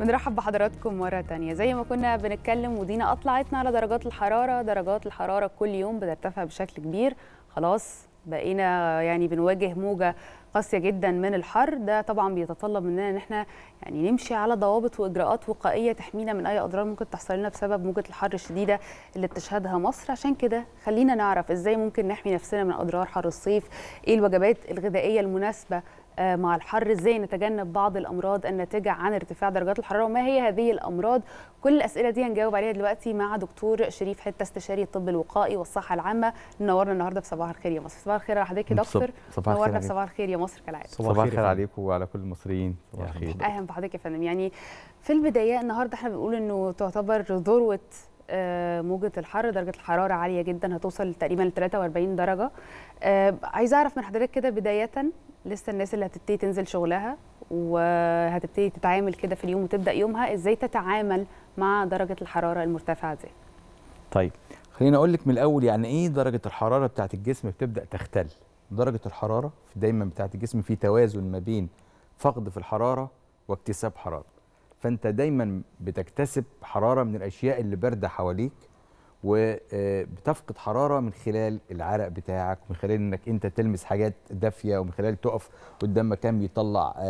بنرحب بحضراتكم مرة تانية زي ما كنا بنتكلم ودينا أطلعتنا على درجات الحرارة درجات الحرارة كل يوم بترتفع بشكل كبير خلاص بقينا يعني بنواجه موجة قاسية جدا من الحر ده طبعا بيتطلب مننا ان احنا يعني نمشي على ضوابط واجراءات وقائية تحمينا من اي اضرار ممكن تحصل لنا بسبب موجة الحر الشديدة اللي بتشهدها مصر عشان كده خلينا نعرف ازاي ممكن نحمي نفسنا من اضرار حر الصيف ايه الوجبات الغذائية المناسبة آه، مع الحر ازاي نتجنب بعض الامراض الناتجه عن ارتفاع درجات الحراره وما هي هذه الامراض كل الاسئله دي هنجاوب عليها دلوقتي مع دكتور شريف حته استشاري الطب الوقائي والصحه العامه نورنا النهارده في صباح الخير يا مصر صباح الخير على حضرتك يا دكتور نورنا في صباح الخير يا مصر كالعاده صباح الخير عليكم وعلى كل المصريين صباح الخير اهلا بحضرتك يا فندم يعني في البدايه النهارده احنا بنقول انه تعتبر ذروه آه، موجة الحر درجة الحرارة عالية جدا هتوصل تقريبا ل 43 درجة آه، عايزة أعرف من حضرتك كده بداية لسه الناس اللي هتبتدي تنزل شغلها وهتبتدي تتعامل كده في اليوم وتبدا يومها ازاي تتعامل مع درجه الحراره المرتفعه دي طيب خليني اقول لك من الاول يعني ايه درجه الحراره بتاعه الجسم بتبدا تختل درجه الحراره دايما بتاعه الجسم في توازن ما بين فقد في الحراره واكتساب حراره فانت دايما بتكتسب حراره من الاشياء اللي بارده حواليك وبتفقد حراره من خلال العرق بتاعك ومن خلال انك انت تلمس حاجات دافيه ومن خلال تقف قدام مكان بيطلع آه،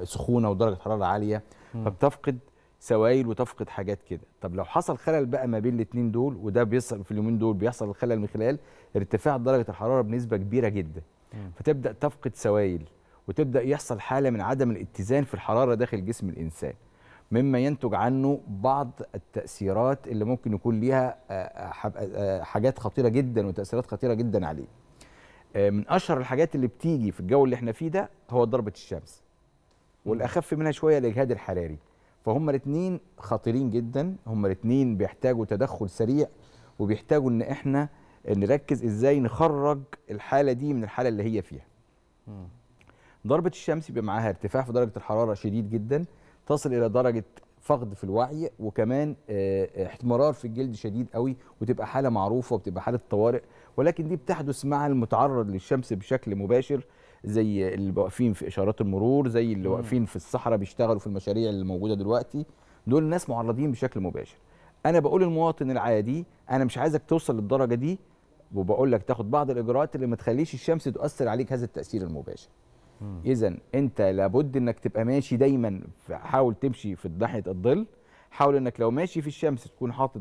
آه، سخونه ودرجه حراره عاليه فبتفقد سوائل وتفقد حاجات كده طب لو حصل خلل بقى ما بين الاثنين دول وده بيحصل في اليومين دول بيحصل الخلل من خلال ارتفاع درجه الحراره بنسبه كبيره جدا فتبدا تفقد سوائل وتبدا يحصل حاله من عدم الاتزان في الحراره داخل جسم الانسان مما ينتج عنه بعض التأثيرات اللي ممكن يكون ليها آه، آه، آه، حاجات خطيرة جدا وتأثيرات خطيرة جدا عليه من أشهر الحاجات اللي بتيجي في الجو اللي احنا فيه ده هو ضربة الشمس والأخف منها شوية الإجهاد الحراري فهم الاثنين خطيرين جدا هم الاثنين بيحتاجوا تدخل سريع وبيحتاجوا ان احنا نركز ازاي نخرج الحاله دي من الحاله اللي هي فيها ضربه الشمس بيبقى معاها ارتفاع في درجه الحراره شديد جدا تصل الى درجه فقد في الوعي وكمان آه، آه، احتمرار في الجلد شديد قوي وتبقى حاله معروفه وبتبقى حاله طوارئ ولكن دي بتحدث مع المتعرض للشمس بشكل مباشر زي اللي واقفين في اشارات المرور زي اللي واقفين في الصحراء بيشتغلوا في المشاريع اللي موجوده دلوقتي دول ناس معرضين بشكل مباشر انا بقول للمواطن العادي انا مش عايزك توصل للدرجه دي وبقول لك تاخد بعض الاجراءات اللي ما تخليش الشمس تؤثر عليك هذا التاثير المباشر اذا انت لابد انك تبقى ماشي دايما حاول تمشي في ناحيه الظل حاول انك لو ماشي في الشمس تكون حاطط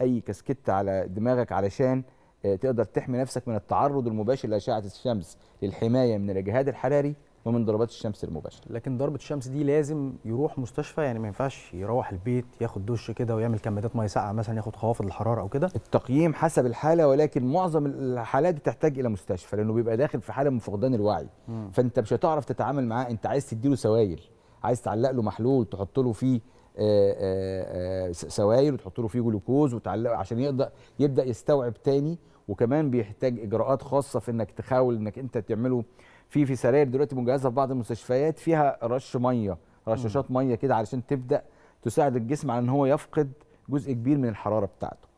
اي كاسكت على دماغك علشان آه، تقدر تحمي نفسك من التعرض المباشر لاشعه الشمس للحمايه من الاجهاد الحراري ومن ضربات الشمس المباشره لكن ضربه الشمس دي لازم يروح مستشفى يعني ما ينفعش يروح البيت ياخد دش كده ويعمل كمادات ميه ساقعه مثلا ياخد خوافض الحراره او كده التقييم حسب الحاله ولكن معظم الحالات بتحتاج الى مستشفى لانه بيبقى داخل في حاله من فقدان الوعي م. فانت مش هتعرف تتعامل معاه انت عايز تديله سوائل عايز تعلق له محلول تحط له فيه آه، آه، آه، سوائل وتحط له فيه جلوكوز وتعلقه عشان يقدر يبدا يستوعب تاني وكمان بيحتاج اجراءات خاصه في انك تحاول انك انت تعمله في في سراير دلوقتي مجهزه في بعض المستشفيات فيها رش ميه رشاشات ميه كده علشان تبدا تساعد الجسم على ان هو يفقد جزء كبير من الحراره بتاعته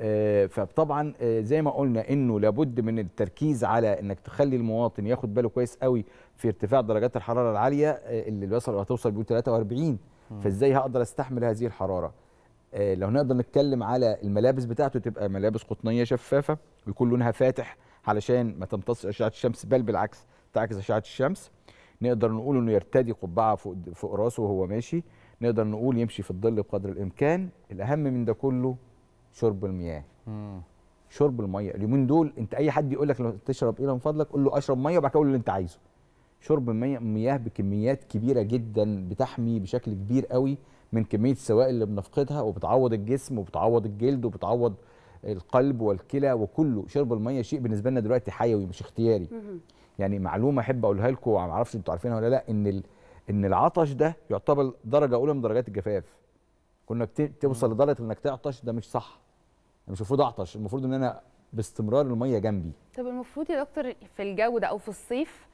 آه فطبعا آه زي ما قلنا انه لابد من التركيز على انك تخلي المواطن ياخد باله كويس قوي في ارتفاع درجات الحراره العاليه آه اللي بيوصل هتوصل بيه 43 فازاي هقدر استحمل هذه الحراره آه، لو نقدر نتكلم على الملابس بتاعته تبقى ملابس قطنيه شفافه ويكون لونها فاتح علشان ما تمتصش اشعه الشمس بل بالعكس تعكس اشعه الشمس نقدر نقول انه يرتدي قبعه فوق فوق راسه وهو ماشي نقدر نقول يمشي في الظل بقدر الامكان الاهم من ده كله شرب المياه مم. شرب الميه اليومين دول انت اي حد يقول لك لو تشرب ايه من فضلك قول له اشرب ميه وبعد كده قول اللي انت عايزه شرب المياه بكميات كبيره جدا بتحمي بشكل كبير قوي من كميه السوائل اللي بنفقدها وبتعوض الجسم وبتعوض الجلد وبتعوض القلب والكلى وكله شرب الميه شيء بالنسبه لنا دلوقتي حيوي مش اختياري مم. يعني معلومه احب اقولها لكم ما اعرفش انتوا عارفينها ولا لا ان ان العطش ده يعتبر درجه اولى من درجات الجفاف كنا توصل لدرجه انك تعطش ده مش صح انا يعني مش المفروض اعطش المفروض ان انا باستمرار الميه جنبي طب المفروض يا دكتور في الجو ده او في الصيف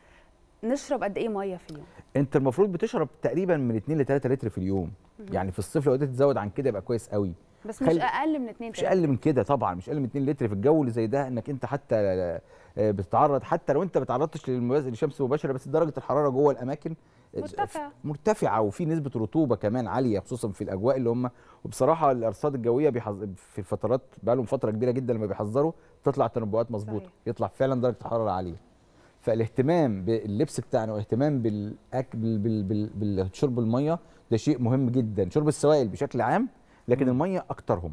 نشرب قد ايه ميه في اليوم انت المفروض بتشرب تقريبا من 2 ل 3 لتر في اليوم مم. يعني في الصيف لو قدرت تزود عن كده يبقى كويس قوي بس مش اقل من 2 مش اقل من كده طبعا مش اقل من 2 لتر في الجو اللي زي ده انك انت حتى آه، بتتعرض حتى لو انت ما تعرضتش للشمس مباشره بس درجه الحراره جوه الاماكن آه، مرتفعه مرتفعه وفي نسبه رطوبه كمان عاليه خصوصا في الاجواء اللي هم وبصراحه الارصاد الجويه بيحظ... في الفترات بقى لهم فتره كبيره جدا لما بيحذروا تطلع تنبؤات مظبوطه يطلع فعلا درجه الحراره عاليه فالاهتمام باللبس بتاعنا والاهتمام بالاكل بالشرب الميه ده شيء مهم جدا شرب السوائل بشكل عام لكن الميه اكترهم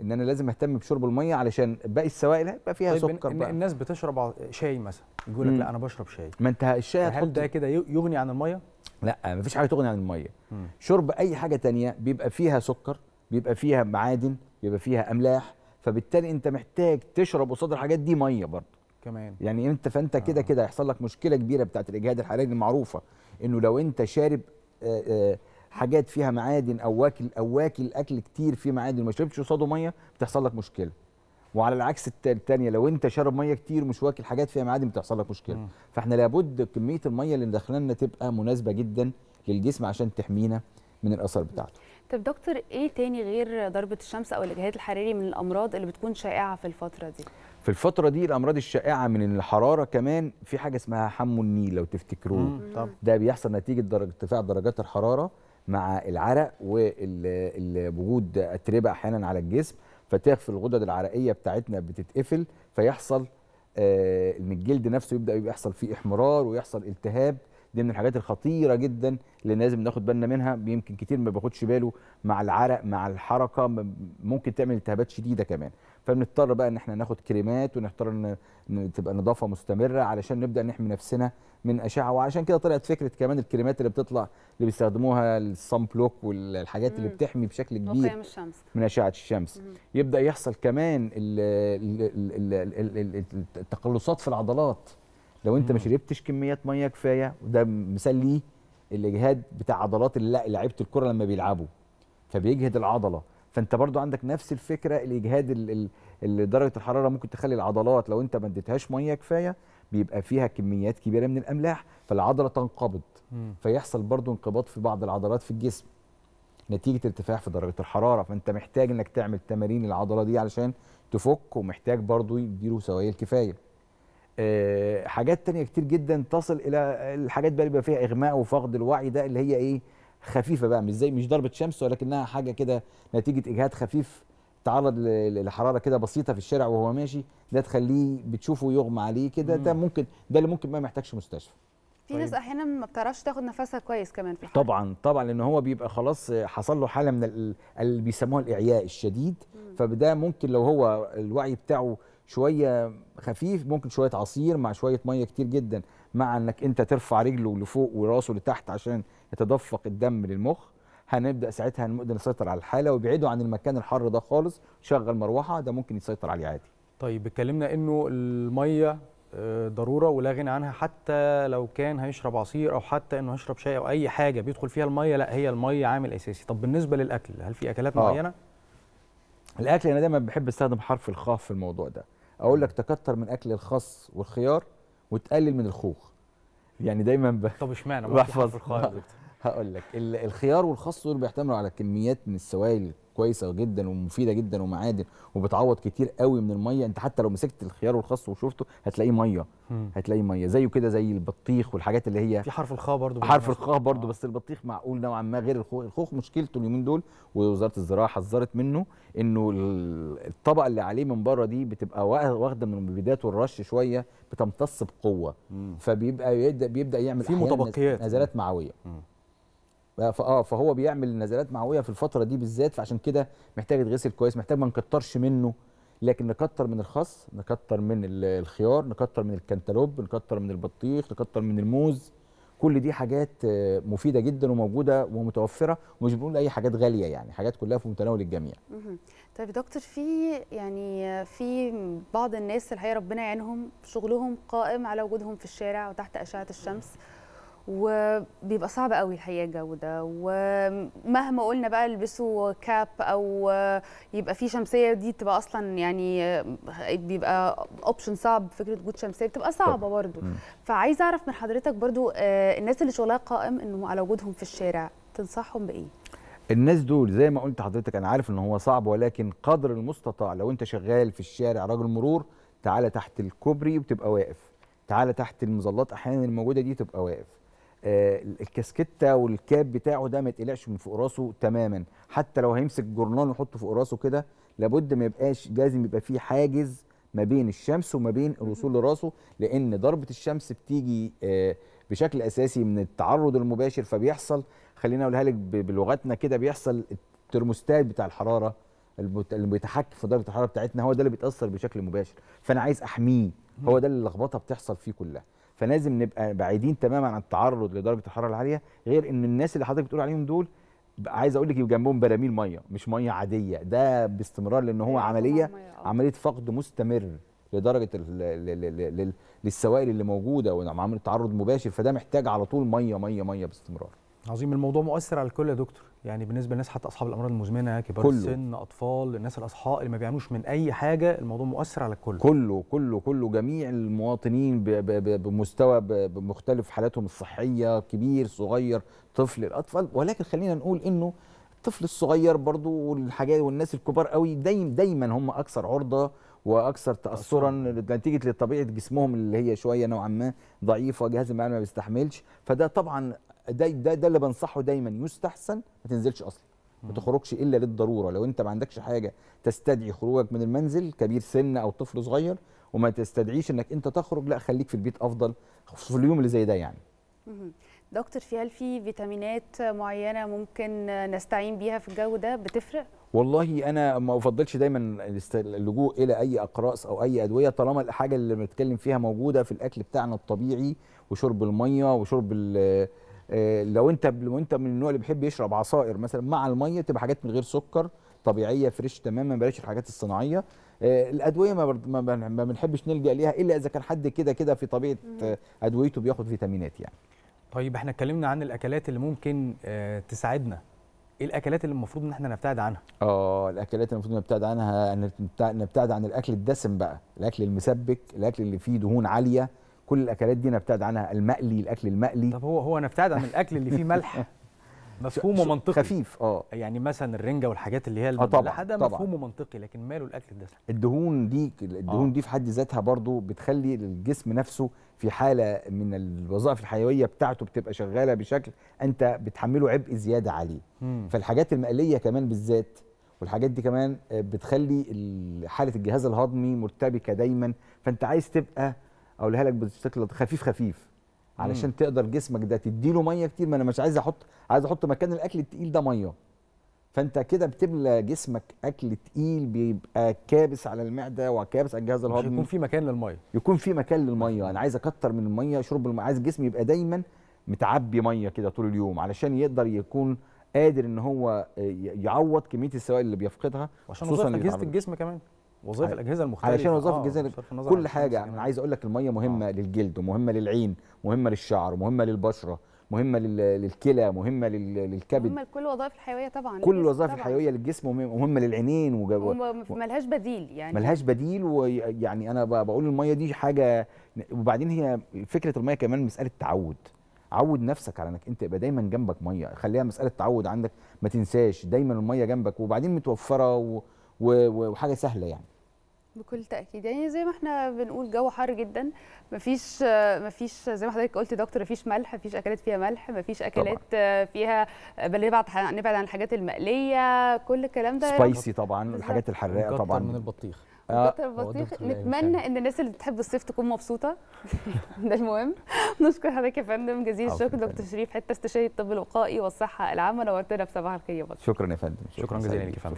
ان انا لازم اهتم بشرب الميه علشان باقي السوائل هيبقى فيها طيب سكر إن بقى. الناس بتشرب شاي مثلا يقول لك لا انا بشرب شاي ما انت الشاي هل ده كده يغني عن الميه لا مفيش حاجه تغني عن الميه مم. شرب اي حاجه تانية بيبقى فيها سكر بيبقى فيها معادن بيبقى فيها املاح فبالتالي انت محتاج تشرب قصاد الحاجات دي ميه برضه كمان يعني انت فانت كده آه. كده هيحصل لك مشكله كبيره بتاعت الاجهاد الحراري المعروفه انه لو انت شارب آآ آه، آآ آه، حاجات فيها معادن او واكل او واكل اكل كتير فيه معادن وما شربتش قصاده ميه بتحصل لك مشكله وعلى العكس الثانيه لو انت شارب ميه كتير ومش واكل حاجات فيها معادن بتحصل لك مشكله م. فاحنا لابد كميه الميه اللي داخله لنا تبقى مناسبه جدا للجسم عشان تحمينا من الاثر بتاعته طب دكتور ايه تاني غير ضربه الشمس او الاجهاد الحراري من الامراض اللي بتكون شائعه في الفتره دي في الفتره دي الامراض الشائعه من الحراره كمان في حاجه اسمها حمو النيل لو تفتكروه ده بيحصل نتيجه درجه ارتفاع درجات الحراره مع العرق ووجود اتربه احيانا على الجسم فتغفل الغدد العرقيه بتاعتنا بتتقفل فيحصل آه، ان الجلد نفسه يبدا يحصل فيه احمرار ويحصل التهاب دي من الحاجات الخطيره جدا اللي لازم ناخد بالنا منها يمكن كتير ما بياخدش باله مع العرق مع الحركه ممكن تعمل التهابات شديده كمان فبنضطر بقى ان احنا ناخد كريمات ونضطر ان تبقى نظافه مستمره علشان نبدا نحمي نفسنا من اشعه وعشان كده طلعت فكره كمان الكريمات اللي بتطلع اللي بيستخدموها الصن بلوك والحاجات اللي بتحمي بشكل كبير الشمس. من اشعه الشمس يبدا يحصل كمان التقلصات في العضلات لو انت ما شربتش كميات ميه كفايه وده مثال ليه الاجهاد بتاع عضلات لعيبه الكره لما بيلعبوا فبيجهد العضله فانت برضو عندك نفس الفكره الاجهاد اللي درجه الحراره ممكن تخلي العضلات لو انت ما اديتهاش ميه كفايه بيبقى فيها كميات كبيره من الاملاح فالعضله تنقبض فيحصل برضو انقباض في بعض العضلات في الجسم نتيجه ارتفاع في درجه الحراره فانت محتاج انك تعمل تمارين العضله دي علشان تفك ومحتاج برضو يديله سوائل كفايه آه، حاجات تانية كتير جدا تصل الى الحاجات بقى اللي بيبقى فيها اغماء وفقد الوعي ده اللي هي ايه خفيفه بقى مش زي مش ضربه شمس ولكنها حاجه كده نتيجه اجهاد خفيف تعرض لحراره كده بسيطه في الشارع وهو ماشي ده تخليه بتشوفه يغمى عليه كده ده ممكن ده اللي ممكن ما محتاجش مستشفى في ناس طيب. احيانا ما بتعرفش تاخد نفسها كويس كمان في الحاله طبعا طبعا لان هو بيبقى خلاص حصل له حاله من اللي بيسموها الاعياء الشديد فده ممكن لو هو الوعي بتاعه شويه خفيف ممكن شويه عصير مع شويه ميه كتير جدا مع انك انت ترفع رجله لفوق وراسه لتحت عشان يتدفق الدم للمخ هنبدا ساعتها نقدر نسيطر على الحاله وبعيده عن المكان الحر ده خالص شغل مروحه ده ممكن يسيطر عليه عادي طيب اتكلمنا انه الميه ضروره ولا غنى عنها حتى لو كان هيشرب عصير او حتى انه هيشرب شاي او اي حاجه بيدخل فيها الميه لا هي الميه عامل اساسي طب بالنسبه للاكل هل في اكلات آه. معينه الاكل انا دايما بحب استخدم حرف الخاء في الموضوع ده اقول لك تكتر من اكل الخس والخيار وتقلل من الخوخ يعني دايما ب... طب اشمعنى بحفظ الخاء هقول لك الخيار والخس دول بيحتملوا على كميات من السوائل كويسه جدا ومفيده جدا ومعادن وبتعوض كتير قوي من الميه انت حتى لو مسكت الخيار والخس وشفته هتلاقيه ميه هتلاقيه ميه زيه كده زي البطيخ والحاجات اللي هي في حرف الخاء برضه حرف الخاء برضه آه. بس البطيخ معقول نوعا ما غير الخوخ الخوخ مشكلته اليومين دول ووزاره الزراعه حذرت منه انه الطبقه اللي عليه من بره دي بتبقى واخده من المبيدات الرش شويه بتمتص بقوه مم. فبيبقى يبدا بيبدا يعمل في متبقيات نزلات معويه مم. فاه فهو بيعمل نزلات معويه في الفتره دي بالذات فعشان كده محتاج يتغسل كويس محتاج ما نكترش منه لكن نكتر من الخس نكتر من الخيار نكتر من الكنتالوب نكتر من البطيخ نكتر من الموز كل دي حاجات آه، مفيده جدا وموجوده ومتوفره ومش بنقول اي حاجات غاليه يعني حاجات كلها في متناول الجميع طيب يا دكتور في يعني في بعض الناس الحقيقه ربنا يعينهم شغلهم قائم على وجودهم في الشارع وتحت اشعه الشمس وبيبقى صعب قوي الحقيقه الجو ده ومهما قلنا بقى البسوا كاب او يبقى في شمسيه دي بتبقى اصلا يعني بيبقى اوبشن صعب فكره وجود شمسيه بتبقى صعبه برضو فعايزه اعرف من حضرتك برضو آه، الناس اللي شغلها قائم انه على وجودهم في الشارع تنصحهم بايه الناس دول زي ما قلت حضرتك انا عارف ان هو صعب ولكن قدر المستطاع لو انت شغال في الشارع راجل مرور تعالى تحت الكوبري وتبقى واقف تعالى تحت المظلات احيانا الموجوده دي تبقى واقف آه، الكاسكته والكاب بتاعه ده ما يتقلقش من فوق راسه تماما حتى لو هيمسك جورنال ويحطه فوق راسه كده لابد ما يبقاش لازم يبقى فيه حاجز ما بين الشمس وما بين الوصول لراسه لان ضربه الشمس بتيجي آه، بشكل اساسي من التعرض المباشر فبيحصل خلينا اقولها لك بلغتنا كده بيحصل الترموستات بتاع الحراره اللي بيتحكم في درجه الحراره بتاعتنا هو ده اللي بيتاثر بشكل مباشر فانا عايز احميه هو ده اللي اللخبطه بتحصل فيه كلها فلازم نبقى بعيدين تماما عن التعرض لدرجه الحراره العاليه غير ان الناس اللي حضرتك بتقول عليهم دول عايز اقول لك جنبهم براميل ميه مش ميه عاديه ده باستمرار لان هو عمليه آه. عمليه فقد مستمر لدرجه للسوائل اللي موجوده وعمل تعرض مباشر فده محتاج على طول ميه ميه ميه باستمرار عظيم الموضوع مؤثر على الكل يا دكتور يعني بالنسبه للناس حتى اصحاب الامراض المزمنه كبار كله. السن اطفال الناس الاصحاء اللي ما بيعملوش من اي حاجه الموضوع مؤثر على الكل كله كله كله جميع المواطنين بمستوى بمختلف حالاتهم الصحيه كبير صغير طفل الاطفال ولكن خلينا نقول انه الطفل الصغير برضو والحاجات والناس الكبار قوي دايما دايما هم اكثر عرضه واكثر تاثرا نتيجه لطبيعه جسمهم اللي هي شويه نوعا ما ضعيفه جهاز المناعه ما بيستحملش فده طبعا ده ده, ده اللي بنصحه دايما يستحسن ما تنزلش اصلا ما تخرجش الا للضروره لو انت ما عندكش حاجه تستدعي خروجك من المنزل كبير سن او طفل صغير وما تستدعيش انك انت تخرج لا خليك في البيت افضل في اليوم اللي زي ده يعني دكتور في هل في فيتامينات معينه ممكن نستعين بيها في الجو ده بتفرق والله انا ما افضلش دايما اللجوء الى اي اقراص او اي ادويه طالما الحاجه اللي بنتكلم فيها موجوده في الاكل بتاعنا الطبيعي وشرب الميه وشرب آه، لو انت لو انت من النوع اللي بيحب يشرب عصائر مثلا مع الميه تبقى حاجات من غير سكر طبيعيه فريش تماما بلاش الحاجات الصناعيه آه، الادويه ما ما بنحبش نلجا ليها الا اذا كان حد كده كده في طبيعه ادويته بياخد فيتامينات يعني طيب احنا اتكلمنا عن الاكلات اللي ممكن آه، تساعدنا ايه الاكلات اللي المفروض ان احنا نبتعد عنها اه الاكلات اللي المفروض نبتعد عنها نبتعد عن الاكل الدسم بقى الاكل المسبك الاكل اللي فيه دهون عاليه كل الاكلات دي نبتعد عنها المقلي الاكل المقلي طب هو هو نبتعد عن الاكل اللي فيه ملح مفهوم ومنطقي خفيف اه يعني مثلا الرنجه والحاجات اللي هي آه، المملحه ده مفهوم ومنطقي لكن ماله الاكل الدسم الدهون دي الدهون آه. دي في حد ذاتها برضو بتخلي الجسم نفسه في حاله من الوظائف الحيويه بتاعته بتبقى شغاله بشكل انت بتحمله عبء زياده عليه مم. فالحاجات المقليه كمان بالذات والحاجات دي كمان آه، بتخلي حاله الجهاز الهضمي مرتبكه دايما فانت عايز تبقى اقولها لك بشكل خفيف خفيف علشان مم. تقدر جسمك ده تديله ميه كتير ما انا مش عايز احط عايز احط مكان الاكل التقيل ده ميه فانت كده بتملى جسمك اكل تقيل بيبقى كابس على المعده وكابس على الجهاز الهضمي يكون في مكان للميه يكون في مكان للميه انا عايز اكتر من الميه اشرب الميه عايز جسمي يبقى دايما متعبي ميه كده طول اليوم علشان يقدر يكون قادر ان هو يعوض كميه السوائل اللي بيفقدها وعشان خصوصا اجهزه الجسم كمان وظائف الاجهزه المختلفه علشان وظائف آه كل حاجه انا عايز اقول لك الميه مهمه آه. للجلد ومهمه للعين مهمه للشعر مهمه للبشره مهمه للكلى مهمه للكبد مهمه لكل الوظائف الحيويه طبعا كل الوظائف الحيويه للجسم مهمه للعينين وجو... ملهاش بديل يعني ملهاش بديل ويعني انا بقول الميه دي حاجه وبعدين هي فكره الميه كمان مساله تعود عود نفسك على انك انت يبقى دايما جنبك ميه خليها مساله تعود عندك ما تنساش دايما الميه جنبك وبعدين متوفره و... و... وحاجه سهله يعني بكل تاكيد يعني زي ما احنا بنقول جو حار جدا مفيش مفيش زي ما حضرتك قلت دكتور مفيش ملح مفيش اكلات فيها ملح مفيش اكلات طبعًا. فيها بل نبعد نبعد عن الحاجات المقليه كل الكلام ده سبايسي طبعا الحاجات الحراقه طبعا من البطيخ آه، دكتور البطيخ نتمنى ان الناس اللي بتحب الصيف تكون مبسوطه ده المهم نشكر حضرتك يا فندم جزيل الشكر دكتور شريف حته استشاري الطب الوقائي والصحه العامه نورتنا بصباح الخير يا شكرا يا فندم شكرا, شكرا جزيلا لك يا فندم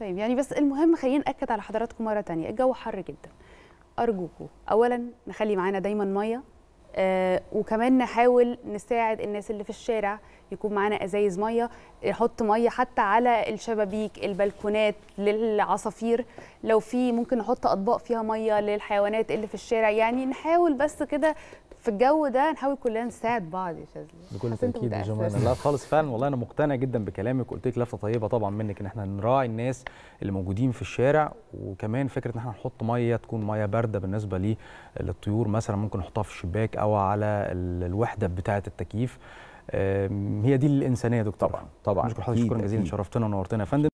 طيب يعني بس المهم خلينا ناكد على حضراتكم مره ثانيه الجو حر جدا ارجوكم اولا نخلي معانا دايما ميه آه وكمان نحاول نساعد الناس اللي في الشارع يكون معانا ازايز ميه نحط ميه حتى على الشبابيك البلكونات للعصافير لو في ممكن نحط اطباق فيها ميه للحيوانات اللي في الشارع يعني نحاول بس كده في الجو ده نحاول كلنا نساعد بعض يا شاذلي بكل تاكيد يا جمانه لا خالص فعلا والله انا مقتنع جدا بكلامك وقلت لك لفته طيبه طبعا منك ان احنا نراعي الناس اللي موجودين في الشارع وكمان فكره ان احنا نحط ميه تكون ميه بارده بالنسبه للطيور مثلا ممكن نحطها في الشباك او على الوحده بتاعه التكييف هي دي الانسانيه يا دكتور طبعا طبعا مشكور حضرتك شكرا جزيلا شرفتنا ونورتنا يا فندم